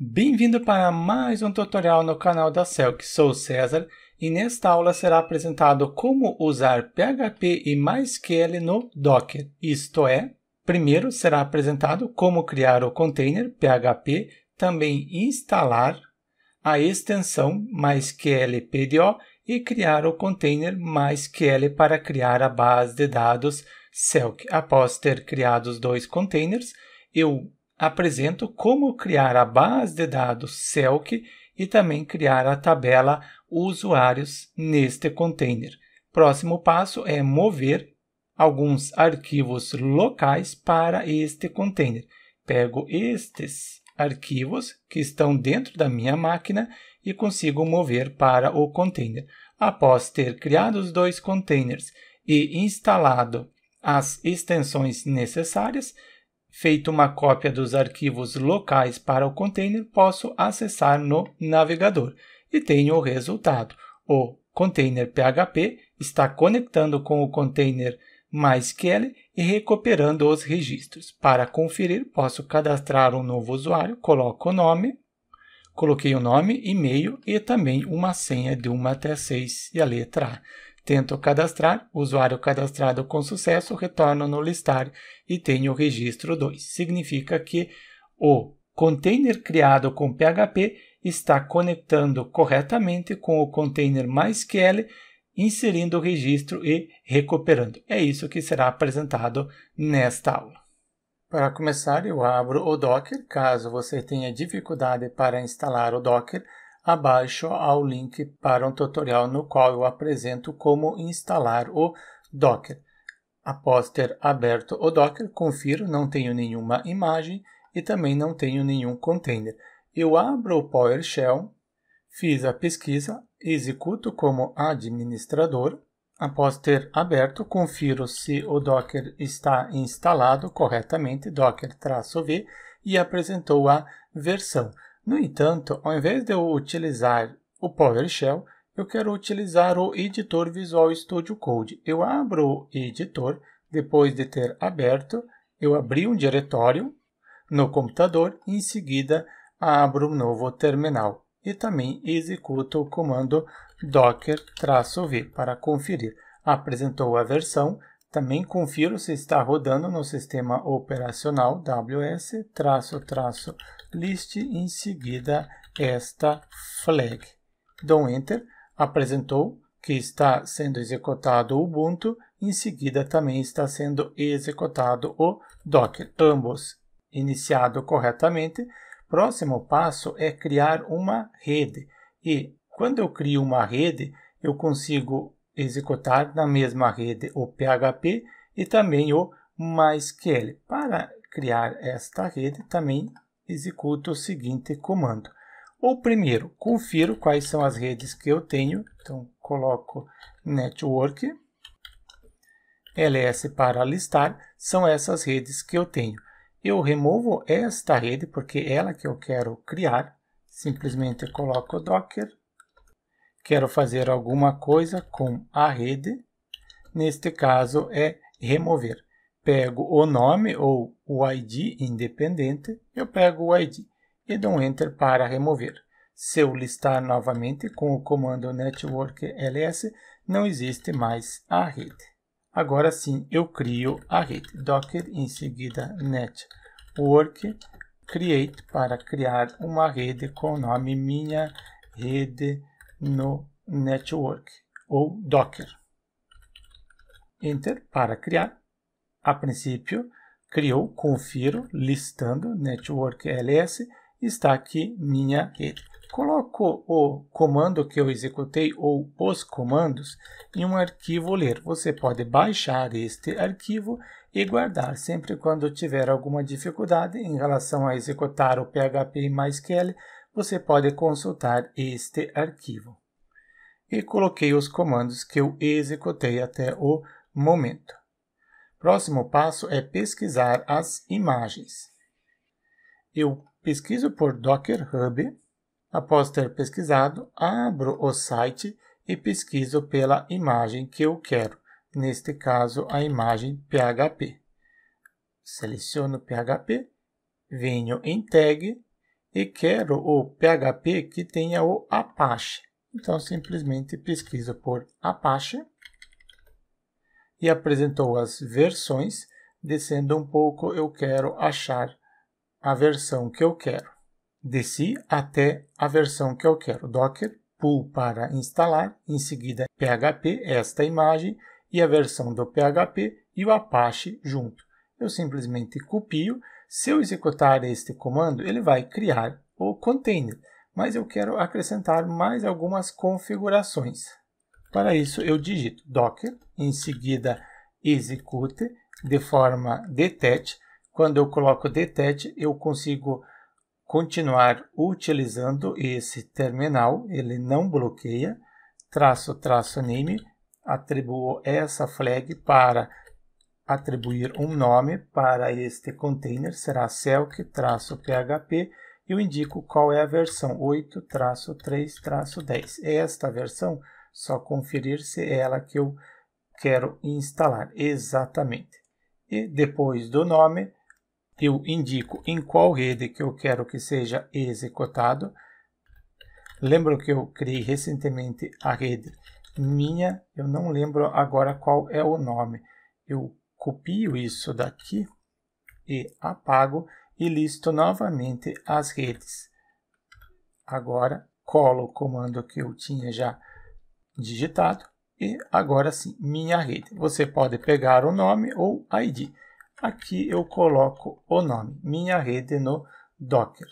Bem-vindo para mais um tutorial no canal da Celc, sou César e nesta aula será apresentado como usar PHP e MySQL no Docker, isto é, primeiro será apresentado como criar o container PHP, também instalar a extensão MySQL PDO e criar o container MySQL para criar a base de dados Celc. Após ter criado os dois containers, eu apresento como criar a base de dados CELC e também criar a tabela usuários neste container. Próximo passo é mover alguns arquivos locais para este container. Pego estes arquivos que estão dentro da minha máquina e consigo mover para o container. Após ter criado os dois containers e instalado as extensões necessárias, Feito uma cópia dos arquivos locais para o container, posso acessar no navegador e tenho o resultado. O container PHP está conectando com o container MySQL e recuperando os registros. Para conferir, posso cadastrar um novo usuário, coloco o nome, coloquei o nome, e-mail e também uma senha de 1 até 6 e a letra A. Tento cadastrar, usuário cadastrado com sucesso, retorno no listar e tenho o registro 2. Significa que o container criado com PHP está conectando corretamente com o container MySQL, inserindo o registro e recuperando. É isso que será apresentado nesta aula. Para começar, eu abro o Docker. Caso você tenha dificuldade para instalar o Docker, Abaixo há o link para um tutorial no qual eu apresento como instalar o Docker. Após ter aberto o Docker, confiro, não tenho nenhuma imagem e também não tenho nenhum container. Eu abro o PowerShell, fiz a pesquisa, executo como administrador. Após ter aberto, confiro se o Docker está instalado corretamente, docker-v, e apresentou a versão. No entanto, ao invés de eu utilizar o PowerShell, eu quero utilizar o editor Visual Studio Code. Eu abro o editor, depois de ter aberto, eu abri um diretório no computador e em seguida abro um novo terminal e também executo o comando docker-v para conferir. Apresentou a versão, também confiro se está rodando no sistema operacional ws-v liste em seguida esta flag. Dou Enter, apresentou que está sendo executado o Ubuntu, em seguida também está sendo executado o Docker, ambos iniciado corretamente. Próximo passo é criar uma rede. E quando eu crio uma rede, eu consigo executar na mesma rede o PHP e também o MySQL. Para criar esta rede, também executo o seguinte comando. O primeiro, confiro quais são as redes que eu tenho. Então, coloco network, ls para listar, são essas redes que eu tenho. Eu removo esta rede, porque é ela que eu quero criar. Simplesmente coloco docker. Quero fazer alguma coisa com a rede. Neste caso, é remover pego o nome ou o ID independente, eu pego o ID e dou um Enter para remover. Se eu listar novamente com o comando network ls, não existe mais a rede. Agora sim, eu crio a rede. Docker, em seguida network, create para criar uma rede com o nome minha rede no network, ou Docker. Enter para criar a princípio, criou, confiro, listando network ls, está aqui minha rede. Coloco o comando que eu executei ou os comandos em um arquivo ler. Você pode baixar este arquivo e guardar sempre quando tiver alguma dificuldade em relação a executar o PHP MySQL, você pode consultar este arquivo. E coloquei os comandos que eu executei até o momento. Próximo passo é pesquisar as imagens. Eu pesquiso por Docker Hub. Após ter pesquisado, abro o site e pesquiso pela imagem que eu quero, neste caso a imagem PHP. Seleciono PHP, venho em tag e quero o PHP que tenha o Apache. Então simplesmente pesquiso por Apache e apresentou as versões. Descendo um pouco, eu quero achar a versão que eu quero. Desci até a versão que eu quero. Docker pull para instalar, em seguida PHP, esta imagem, e a versão do PHP e o Apache junto. Eu simplesmente copio. Se eu executar este comando, ele vai criar o container, mas eu quero acrescentar mais algumas configurações. Para isso, eu digito docker, em seguida execute de forma detect. Quando eu coloco detect, eu consigo continuar utilizando esse terminal, ele não bloqueia, traço, traço, name, atribuo essa flag para atribuir um nome para este container, será selk-php, eu indico qual é a versão, 8-3-10. Esta versão só conferir se é ela que eu quero instalar. Exatamente. E depois do nome, eu indico em qual rede que eu quero que seja executado. Lembro que eu criei recentemente a rede minha, eu não lembro agora qual é o nome. Eu copio isso daqui e apago e listo novamente as redes. Agora colo o comando que eu tinha já digitado e agora sim, minha rede. Você pode pegar o nome ou ID. Aqui eu coloco o nome, minha rede no Docker.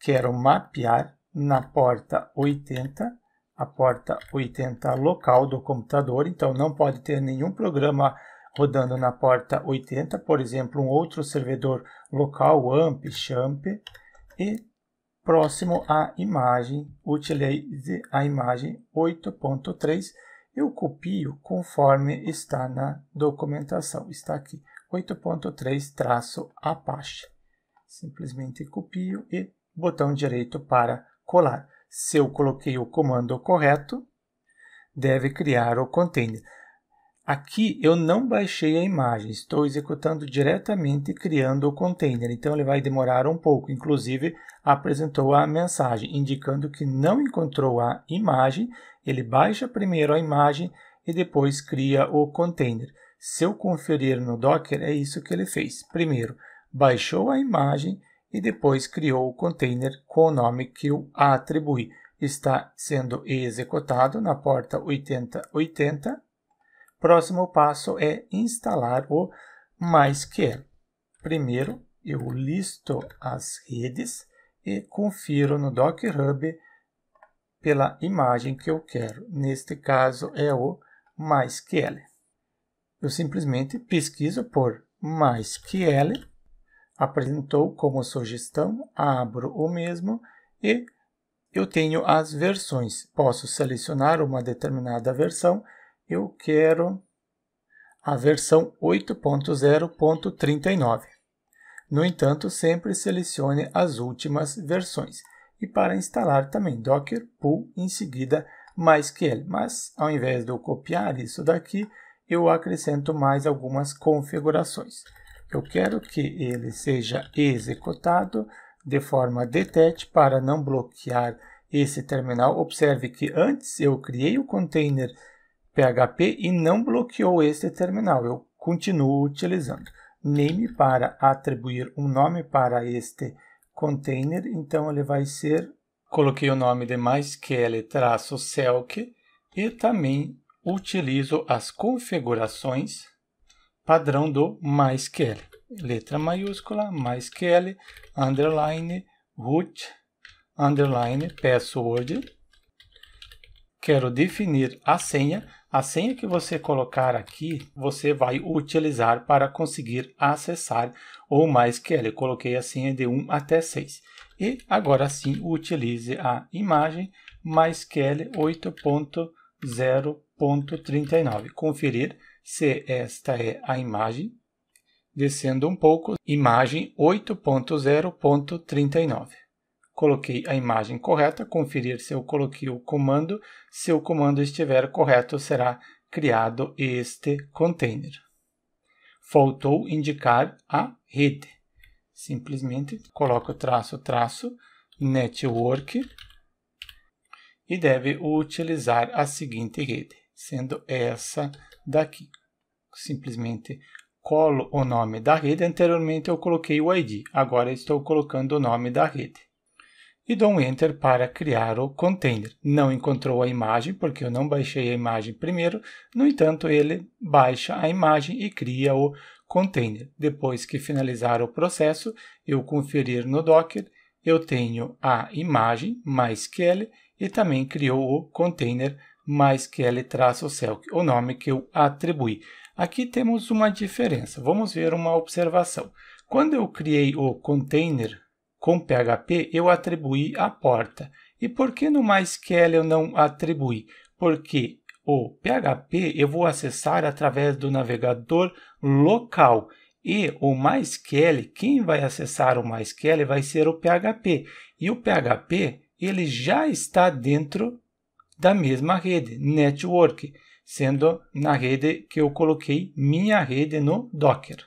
Quero mapear na porta 80, a porta 80 local do computador, então não pode ter nenhum programa rodando na porta 80, por exemplo, um outro servidor local, AMP, XAMPP, e próximo à imagem, utilize a imagem 8.3. Eu copio conforme está na documentação. Está aqui, 8.3 traço Apache. Simplesmente copio e botão direito para colar. Se eu coloquei o comando correto, deve criar o container. Aqui eu não baixei a imagem, estou executando diretamente criando o container, então ele vai demorar um pouco. Inclusive, apresentou a mensagem indicando que não encontrou a imagem, ele baixa primeiro a imagem e depois cria o container. Se eu conferir no Docker, é isso que ele fez. Primeiro, baixou a imagem e depois criou o container com o nome que eu atribuí. Está sendo executado na porta 8080 Próximo passo é instalar o MySQL. Primeiro, eu listo as redes e confiro no Docker Hub pela imagem que eu quero. Neste caso é o MySQL. Eu simplesmente pesquiso por MySQL, apresentou como sugestão, abro o mesmo e eu tenho as versões. Posso selecionar uma determinada versão eu quero a versão 8.0.39. No entanto, sempre selecione as últimas versões. E para instalar também docker pull em seguida MySQL. Mas ao invés de eu copiar isso daqui, eu acrescento mais algumas configurações. Eu quero que ele seja executado de forma detect para não bloquear esse terminal. Observe que antes eu criei o container PHP e não bloqueou este terminal. Eu continuo utilizando. Name para atribuir um nome para este container, então ele vai ser, coloquei o nome de mysql-selk é e também utilizo as configurações padrão do mysql. Letra maiúscula, mysql, underline, root, underline, password. Quero definir a senha. A assim senha que você colocar aqui, você vai utilizar para conseguir acessar o MySQL. Coloquei a assim, senha é de 1 até 6. E agora sim, utilize a imagem MySQL 8.0.39. Conferir se esta é a imagem. Descendo um pouco, imagem 8.0.39 coloquei a imagem correta, conferir se eu coloquei o comando. Se o comando estiver correto, será criado este container. Faltou indicar a rede. Simplesmente coloco traço, traço, network e deve utilizar a seguinte rede, sendo essa daqui. Simplesmente colo o nome da rede. Anteriormente eu coloquei o ID, agora estou colocando o nome da rede e dou um Enter para criar o container. Não encontrou a imagem, porque eu não baixei a imagem primeiro, no entanto, ele baixa a imagem e cria o container. Depois que finalizar o processo, eu conferir no Docker, eu tenho a imagem MySQL e também criou o container mysql celc o nome que eu atribuí. Aqui temos uma diferença. Vamos ver uma observação. Quando eu criei o container com PHP eu atribuí a porta. E por que no MySQL eu não atribuí? Porque o PHP eu vou acessar através do navegador local. E o MySQL, quem vai acessar o MySQL vai ser o PHP. E o PHP ele já está dentro da mesma rede, network, sendo na rede que eu coloquei minha rede no Docker.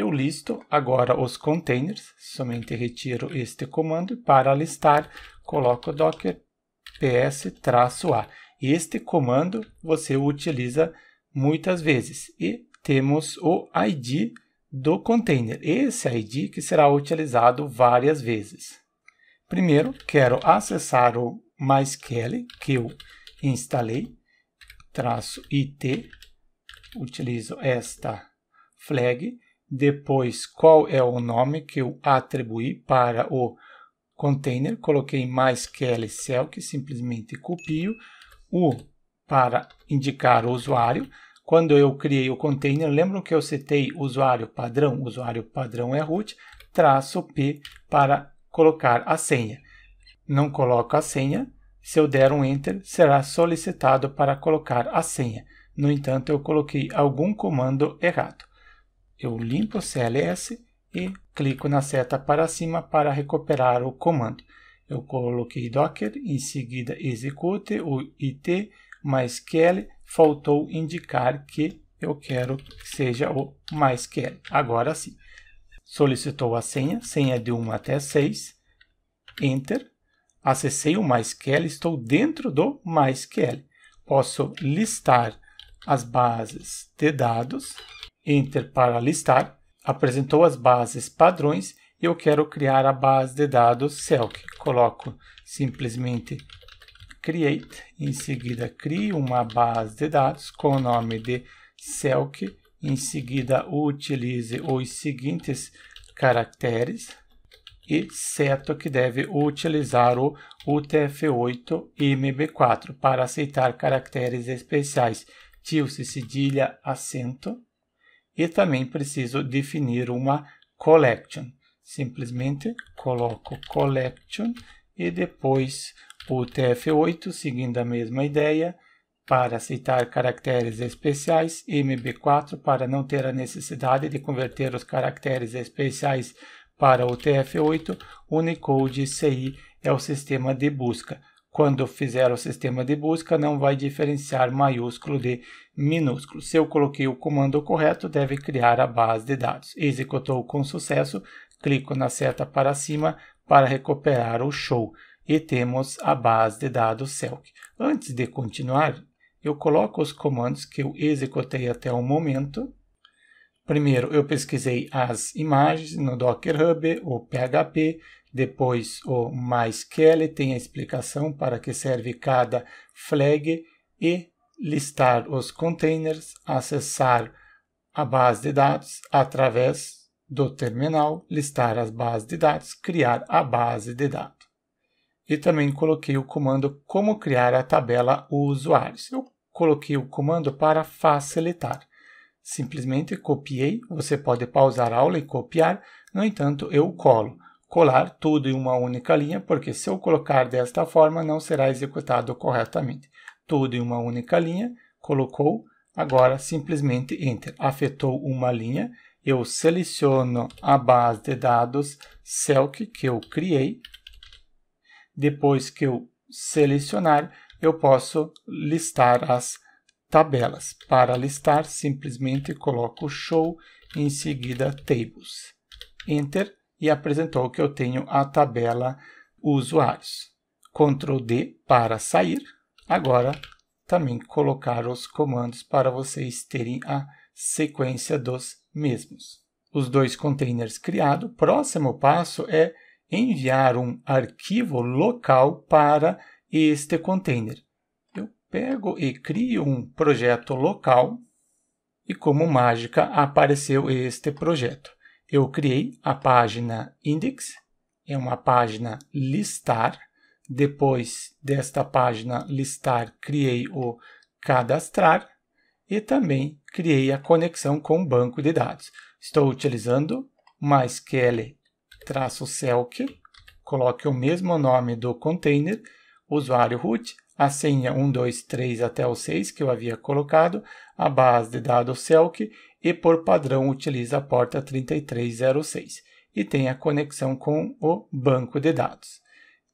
Eu listo agora os containers, somente retiro este comando e para listar coloco docker ps-a. Este comando você utiliza muitas vezes e temos o ID do container, esse ID que será utilizado várias vezes. Primeiro, quero acessar o MySQL que eu instalei, traço IT, utilizo esta flag depois qual é o nome que eu atribuí para o container, coloquei mais QL cell, que simplesmente copio, o para indicar o usuário. Quando eu criei o container, lembram que eu citei usuário padrão? Usuário padrão é root, traço P para colocar a senha. Não coloco a senha, se eu der um Enter, será solicitado para colocar a senha. No entanto, eu coloquei algum comando errado eu limpo o CLS e clico na seta para cima para recuperar o comando. Eu coloquei docker, em seguida execute o it mais QL, faltou indicar que eu quero que seja o mais QL. Agora sim. Solicitou a senha, senha de 1 até 6, enter, acessei o mais QL, estou dentro do mais QL. Posso listar as bases de dados, Enter para listar, apresentou as bases padrões e eu quero criar a base de dados Celc. Coloco simplesmente create, em seguida crio uma base de dados com o nome de Celc, em seguida utilize os seguintes caracteres e seto que deve utilizar o UTF-8-MB4 para aceitar caracteres especiais, tilde, cedilha, acento. E também preciso definir uma collection. Simplesmente coloco collection e depois o TF8, seguindo a mesma ideia, para aceitar caracteres especiais, MB4 para não ter a necessidade de converter os caracteres especiais para o TF8, Unicode CI é o sistema de busca. Quando fizer o sistema de busca, não vai diferenciar maiúsculo de minúsculo. Se eu coloquei o comando correto, deve criar a base de dados. Executou com sucesso, clico na seta para cima para recuperar o show e temos a base de dados Celc. Antes de continuar, eu coloco os comandos que eu executei até o momento. Primeiro, eu pesquisei as imagens no Docker Hub, o PHP, depois, o mais que tem a explicação para que serve cada flag e listar os containers, acessar a base de dados através do terminal, listar as bases de dados, criar a base de dados. E também coloquei o comando como criar a tabela usuários. Eu coloquei o comando para facilitar. Simplesmente copiei, você pode pausar a aula e copiar, no entanto, eu colo colar tudo em uma única linha, porque se eu colocar desta forma, não será executado corretamente. Tudo em uma única linha, colocou, agora simplesmente Enter. Afetou uma linha, eu seleciono a base de dados Celc que eu criei. Depois que eu selecionar, eu posso listar as tabelas. Para listar, simplesmente coloco show, em seguida tables. Enter e apresentou que eu tenho a tabela usuários. Ctrl D para sair. Agora, também colocar os comandos para vocês terem a sequência dos mesmos. Os dois containers criados, o próximo passo é enviar um arquivo local para este container. Eu pego e crio um projeto local e como mágica apareceu este projeto eu criei a página index, é uma página listar. Depois desta página listar, criei o cadastrar e também criei a conexão com o banco de dados. Estou utilizando mysql-selk, coloque o mesmo nome do container, usuário root, a senha 123 até o 6 que eu havia colocado, a base de dados Selk e por padrão utiliza a porta 3306 e tem a conexão com o banco de dados.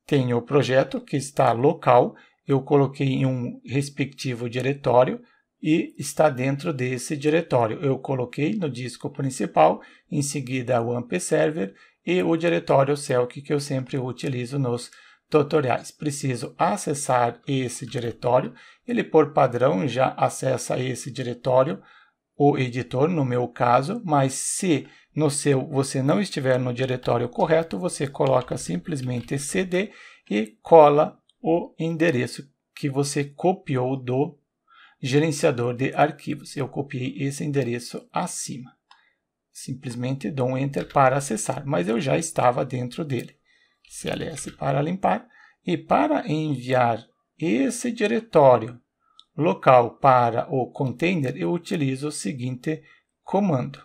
Tem o projeto que está local, eu coloquei em um respectivo diretório e está dentro desse diretório. Eu coloquei no disco principal, em seguida o AMP Server e o diretório Celc que eu sempre utilizo nos tutoriais. Preciso acessar esse diretório, ele por padrão já acessa esse diretório o editor, no meu caso, mas se no seu você não estiver no diretório correto, você coloca simplesmente cd e cola o endereço que você copiou do gerenciador de arquivos. Eu copiei esse endereço acima. Simplesmente dou um enter para acessar, mas eu já estava dentro dele. CLS para limpar. E para enviar esse diretório local para o container, eu utilizo o seguinte comando.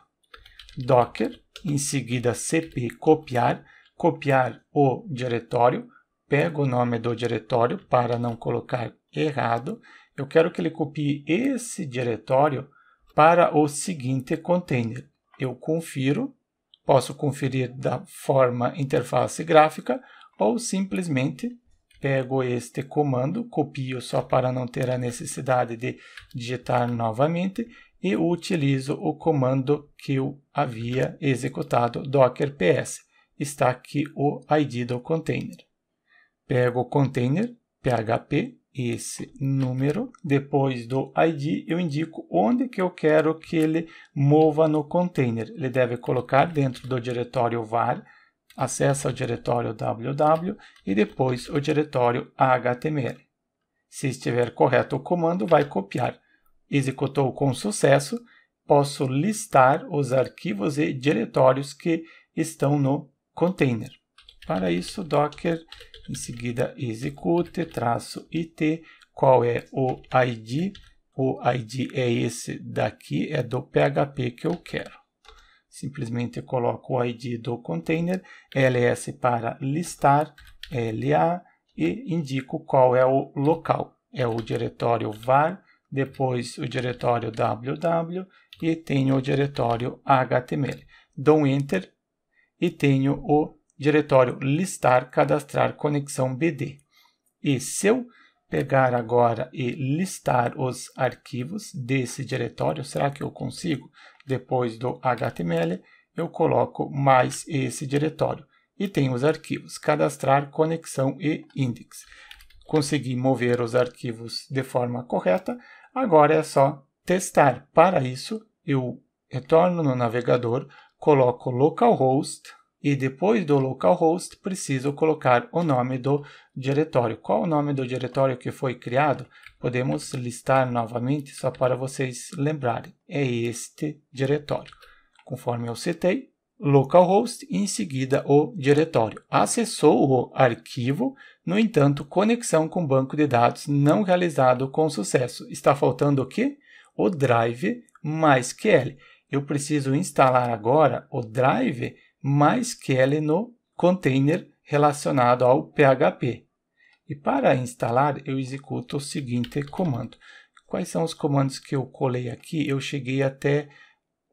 Docker, em seguida cp copiar, copiar o diretório, pego o nome do diretório para não colocar errado. Eu quero que ele copie esse diretório para o seguinte container. Eu confiro, posso conferir da forma interface gráfica ou simplesmente pego este comando, copio só para não ter a necessidade de digitar novamente e utilizo o comando que eu havia executado docker ps. Está aqui o id do container. Pego o container php, esse número, depois do id eu indico onde que eu quero que ele mova no container. Ele deve colocar dentro do diretório var Acesse o diretório www e depois o diretório html. Se estiver correto o comando, vai copiar. Executou com sucesso, posso listar os arquivos e diretórios que estão no container. Para isso, docker, em seguida execute, traço it, qual é o ID? O ID é esse daqui, é do PHP que eu quero simplesmente coloco o ID do container, ls para listar, la, e indico qual é o local. É o diretório var, depois o diretório ww e tenho o diretório html. Dou enter e tenho o diretório listar cadastrar conexão bd. E se eu pegar agora e listar os arquivos desse diretório, será que eu consigo? Depois do HTML, eu coloco mais esse diretório e tem os arquivos cadastrar, conexão e index. Consegui mover os arquivos de forma correta, agora é só testar. Para isso, eu retorno no navegador, coloco localhost e depois do localhost preciso colocar o nome do diretório. Qual o nome do diretório que foi criado? Podemos listar novamente só para vocês lembrarem. É este diretório. Conforme eu citei, localhost e em seguida o diretório. Acessou o arquivo, no entanto, conexão com banco de dados não realizado com sucesso. Está faltando o quê? O drive mais QL. Eu preciso instalar agora o drive mais que no container relacionado ao PHP. E para instalar, eu executo o seguinte comando. Quais são os comandos que eu colei aqui? Eu cheguei até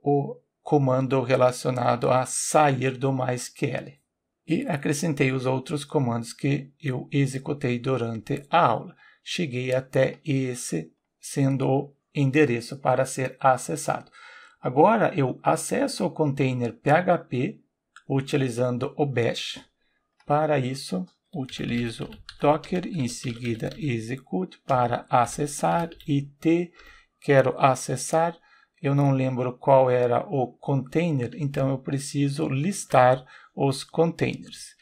o comando relacionado a sair do MySQL. E acrescentei os outros comandos que eu executei durante a aula. Cheguei até esse, sendo o endereço para ser acessado. Agora eu acesso o container PHP utilizando o bash. Para isso, utilizo docker, em seguida execute para acessar it, quero acessar, eu não lembro qual era o container, então eu preciso listar os containers.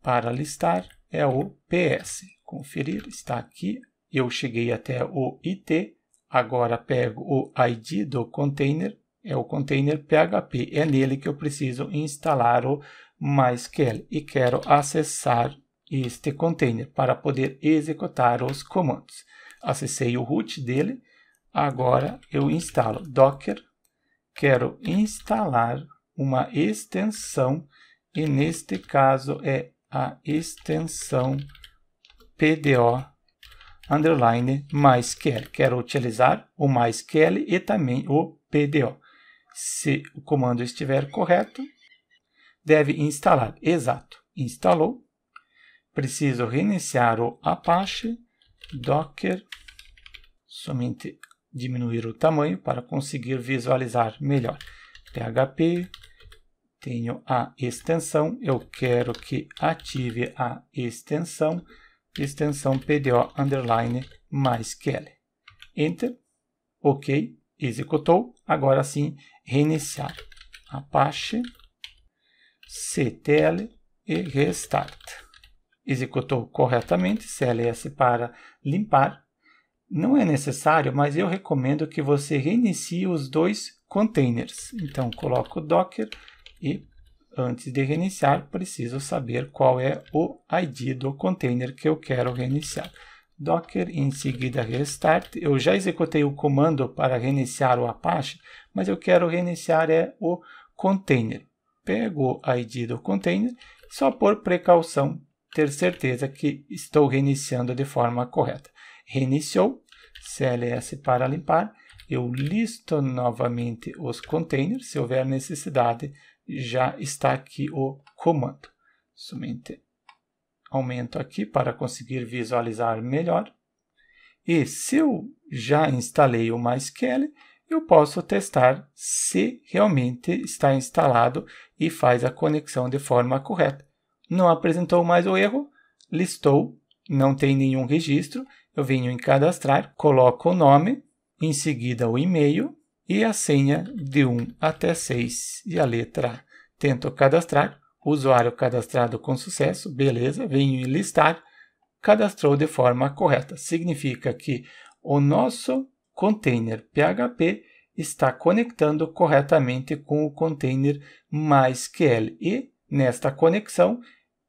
Para listar é o ps, conferir, está aqui, eu cheguei até o it, agora pego o id do container, é o container PHP. É nele que eu preciso instalar o MySQL e quero acessar este container para poder executar os comandos. Acessei o root dele, agora eu instalo docker, quero instalar uma extensão e neste caso é a extensão pdo underline MySQL. Quero utilizar o MySQL e também o pdo se o comando estiver correto, deve instalar. Exato, instalou. Preciso reiniciar o Apache, Docker, somente diminuir o tamanho para conseguir visualizar melhor. PHP, tenho a extensão, eu quero que ative a extensão, extensão PDO underline mais QL. Enter, OK. Executou. Agora sim, reiniciar. Apache, ctl e restart. Executou corretamente, cls para limpar. Não é necessário, mas eu recomendo que você reinicie os dois containers. Então, coloco docker e antes de reiniciar, preciso saber qual é o ID do container que eu quero reiniciar docker em seguida restart. Eu já executei o comando para reiniciar o Apache, mas eu quero reiniciar é o container. Pego a ID do container, só por precaução, ter certeza que estou reiniciando de forma correta. Reiniciou, CLS para limpar, eu listo novamente os containers, se houver necessidade, já está aqui o comando. Somente aumento aqui para conseguir visualizar melhor. E se eu já instalei o MySQL, eu posso testar se realmente está instalado e faz a conexão de forma correta. Não apresentou mais o erro, listou, não tem nenhum registro. Eu venho em cadastrar, coloco o nome, em seguida o e-mail e a senha de 1 até 6 e a letra A. Tento cadastrar, usuário cadastrado com sucesso, beleza, venho em listar, cadastrou de forma correta. Significa que o nosso container PHP está conectando corretamente com o container MySQL e nesta conexão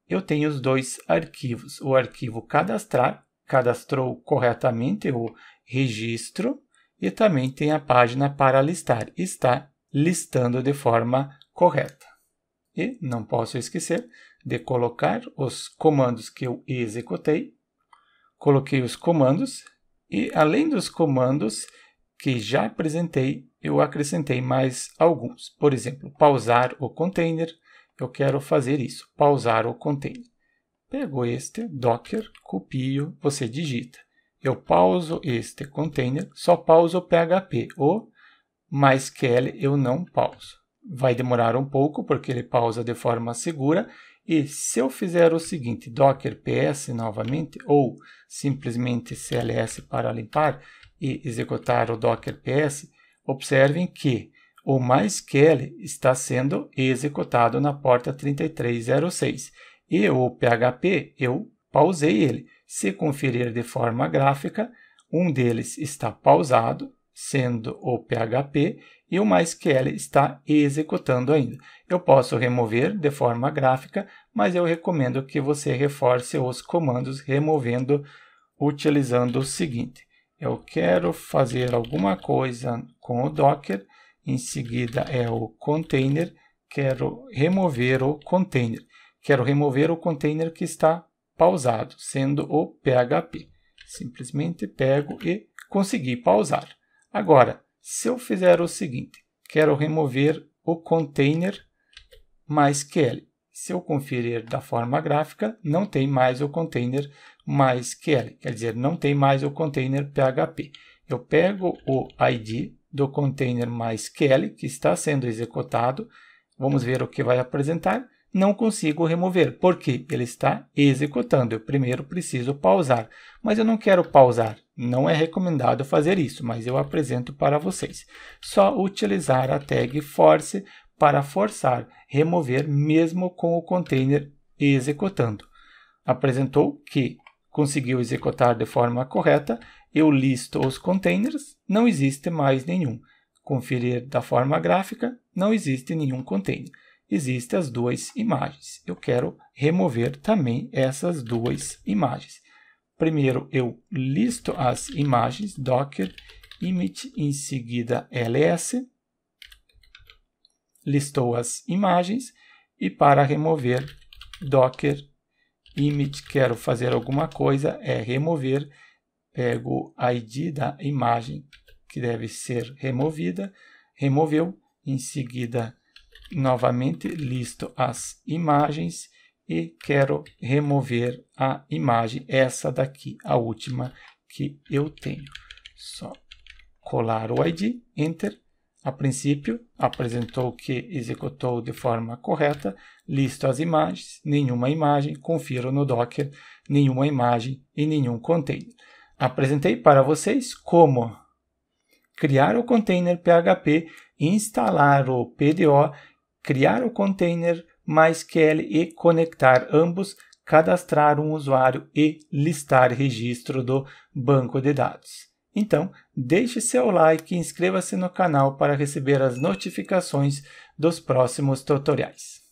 eu tenho os dois arquivos, o arquivo cadastrar, cadastrou corretamente o registro e também tem a página para listar, está listando de forma correta. E não posso esquecer de colocar os comandos que eu executei. Coloquei os comandos e, além dos comandos que já apresentei, eu acrescentei mais alguns. Por exemplo, pausar o container. Eu quero fazer isso, pausar o container. Pego este docker, copio, você digita. Eu pauso este container, só pauso o PHP. O MySQL eu não pauso vai demorar um pouco, porque ele pausa de forma segura. E se eu fizer o seguinte, docker ps novamente, ou simplesmente cls para limpar e executar o docker ps, observem que o mais MySQL está sendo executado na porta 3306. E o PHP, eu pausei ele. Se conferir de forma gráfica, um deles está pausado, sendo o PHP, e o MySQL está executando ainda. Eu posso remover de forma gráfica, mas eu recomendo que você reforce os comandos removendo utilizando o seguinte. Eu quero fazer alguma coisa com o Docker, em seguida é o container, quero remover o container. Quero remover o container que está pausado, sendo o PHP. Simplesmente pego e consegui pausar. Agora, se eu fizer o seguinte, quero remover o container mais Se eu conferir da forma gráfica, não tem mais o container mais quer dizer, não tem mais o container PHP. Eu pego o ID do container mais que está sendo executado, vamos ver o que vai apresentar, não consigo remover, porque ele está executando. Eu primeiro preciso pausar, mas eu não quero pausar, não é recomendado fazer isso, mas eu apresento para vocês. Só utilizar a tag force para forçar, remover mesmo com o container executando. Apresentou que conseguiu executar de forma correta, eu listo os containers, não existe mais nenhum. Conferir da forma gráfica, não existe nenhum container. Existem as duas imagens. Eu quero remover também essas duas imagens. Primeiro eu listo as imagens, docker image, em seguida ls, listou as imagens e para remover docker image, quero fazer alguma coisa, é remover, pego a id da imagem que deve ser removida, removeu, em seguida novamente listo as imagens e quero remover a imagem, essa daqui, a última que eu tenho. Só colar o ID, Enter. A princípio, apresentou que executou de forma correta, listo as imagens, nenhuma imagem, confiro no Docker, nenhuma imagem e nenhum container. Apresentei para vocês como criar o container PHP, instalar o PDO, criar o container mais QL e conectar ambos, cadastrar um usuário e listar registro do banco de dados. Então, deixe seu like e inscreva-se no canal para receber as notificações dos próximos tutoriais.